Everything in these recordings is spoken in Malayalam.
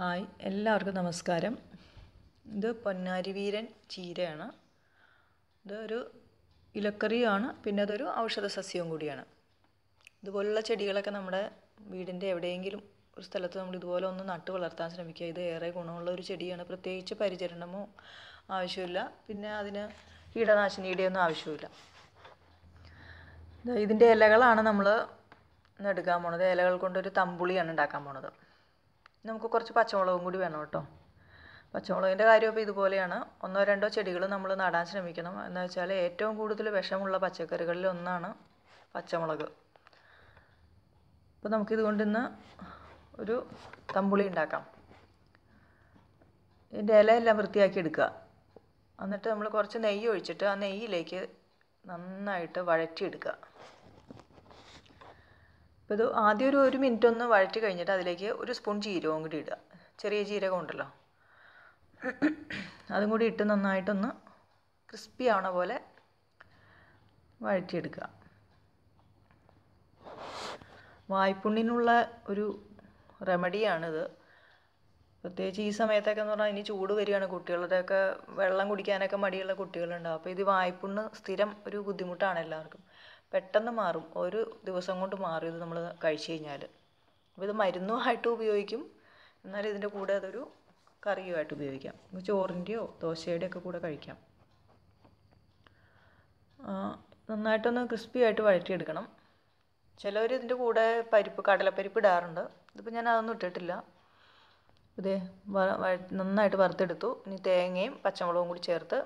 ഹായ് എല്ലാവർക്കും നമസ്കാരം ഇത് പൊന്നാരിവീരൻ ചീരയാണ് ഇതൊരു ഇലക്കറിയാണ് പിന്നെ അതൊരു ഔഷധ സസ്യവും കൂടിയാണ് ഇതുപോലുള്ള ചെടികളൊക്കെ നമ്മുടെ വീടിൻ്റെ എവിടെയെങ്കിലും ഒരു സ്ഥലത്ത് നമ്മൾ ഇതുപോലെ ഒന്ന് നട്ട് വളർത്താൻ ശ്രമിക്കുക ഇത് ഏറെ ഗുണമുള്ള ഒരു ചെടിയാണ് പ്രത്യേകിച്ച് പരിചരണമോ ആവശ്യമില്ല പിന്നെ അതിന് കീടനാശിനിയുടെ ഒന്നും ആവശ്യമില്ല ഇതിൻ്റെ ഇലകളാണ് നമ്മൾ എടുക്കാൻ പോണത് ഇലകൾ കൊണ്ടൊരു തമ്പുളിയാണ് ഉണ്ടാക്കാൻ പോണത് നമുക്ക് കുറച്ച് പച്ചമുളകും കൂടി വേണം കേട്ടോ പച്ചമുളകിൻ്റെ കാര്യം ഇപ്പോൾ ഇതുപോലെയാണ് ഒന്നോ രണ്ടോ ചെടികൾ നമ്മൾ നടാൻ ശ്രമിക്കണം എന്ന് വെച്ചാൽ ഏറ്റവും കൂടുതൽ വിഷമുള്ള പച്ചക്കറികളിൽ ഒന്നാണ് പച്ചമുളക് അപ്പോൾ നമുക്കിതുകൊണ്ട് ഇന്ന് ഒരു തമ്പുളി ഉണ്ടാക്കാം ഇതിൻ്റെ ഇലയെല്ലാം വൃത്തിയാക്കി എടുക്കുക എന്നിട്ട് നമ്മൾ കുറച്ച് നെയ്യ് ഒഴിച്ചിട്ട് ആ നെയ്യിലേക്ക് നന്നായിട്ട് വഴറ്റിയെടുക്കുക ഇപ്പോൾ ഇത് ആദ്യം ഒരു ഒരു മിനിറ്റ് ഒന്ന് വഴറ്റി കഴിഞ്ഞിട്ട് അതിലേക്ക് ഒരു സ്പൂൺ ജീരകവും കൂടി ഇടുക ചെറിയ ജീരകം ഉണ്ടല്ലോ അതും കൂടി ഇട്ട് നന്നായിട്ടൊന്ന് ക്രിസ്പി ആവണ പോലെ വഴറ്റിയെടുക്കുക വായ്പുണ്ണിനുള്ള ഒരു റെമഡിയാണിത് പ്രത്യേകിച്ച് ഈ സമയത്തൊക്കെ എന്ന് പറഞ്ഞാൽ ഇനി ചൂട് വരികയാണ് കുട്ടികളുടെയൊക്കെ വെള്ളം കുടിക്കാനൊക്കെ മടിയുള്ള കുട്ടികളുണ്ടാവും അപ്പോൾ ഇത് വായ്പുണ്ണ് സ്ഥിരം ഒരു ബുദ്ധിമുട്ടാണ് എല്ലാവർക്കും പെട്ടെന്ന് മാറും ഒരു ദിവസം കൊണ്ട് മാറും ഇത് നമ്മൾ കഴിച്ചു കഴിഞ്ഞാൽ അപ്പോൾ ഇത് മരുന്നുമായിട്ടും ഉപയോഗിക്കും എന്നാൽ ഇതിൻ്റെ കൂടെ അതൊരു കറിയുമായിട്ട് ഉപയോഗിക്കാം ചോറിൻ്റെയോ ദോശയുടെയൊക്കെ കൂടെ കഴിക്കാം നന്നായിട്ടൊന്ന് ക്രിസ്പി ആയിട്ട് വഴറ്റിയെടുക്കണം ചിലർ ഇതിൻ്റെ കൂടെ പരിപ്പ് കടലപ്പരിപ്പ് ഇടാറുണ്ട് ഇതിപ്പോൾ ഞാൻ അതൊന്നും ഇട്ടിട്ടില്ല ഇതേ നന്നായിട്ട് വറുത്തെടുത്തു ഇനി തേങ്ങയും പച്ചമുളകും കൂടി ചേർത്ത്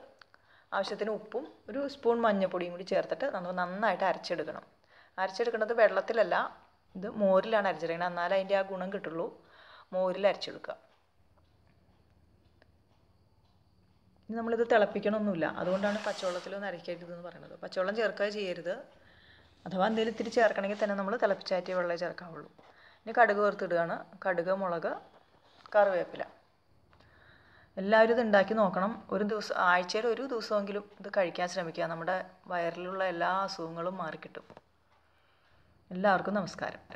ആവശ്യത്തിന് ഉപ്പും ഒരു സ്പൂൺ മഞ്ഞൾപ്പൊടിയും കൂടി ചേർത്തിട്ട് നമ്മൾ നന്നായിട്ട് അരച്ചെടുക്കണം അരച്ചെടുക്കുന്നത് വെള്ളത്തിലല്ല ഇത് മോരിലാണ് അരച്ചെടുക്കുന്നത് എന്നാലേ അതിൻ്റെ ആ ഗുണം കിട്ടുള്ളൂ മോരിൽ അരച്ചെടുക്കുക ഇനി നമ്മളിത് തിളപ്പിക്കണമൊന്നുമില്ല അതുകൊണ്ടാണ് പച്ചവെള്ളത്തിലൊന്നും എന്ന് പറയുന്നത് പച്ചവെള്ളം ചേർക്കുക ചെയ്യരുത് അഥവാ എന്തെങ്കിലും ഇത്തിരി ചേർക്കണമെങ്കിൽ തന്നെ നമ്മൾ തിളപ്പിച്ചാറ്റിയ വെള്ളമേ ചേർക്കാവുള്ളൂ ഇനി കടുക് വറുത്തിടുകയാണ് കടുക് മുളക് കറിവേപ്പില എല്ലാവരും ഇത് ഉണ്ടാക്കി നോക്കണം ഒരു ദിവസം ആഴ്ചയിൽ ഒരു ദിവസമെങ്കിലും ഇത് കഴിക്കാൻ ശ്രമിക്കുക നമ്മുടെ വയറിലുള്ള എല്ലാ അസുഖങ്ങളും മാറിക്കിട്ടും എല്ലാവർക്കും നമസ്കാരം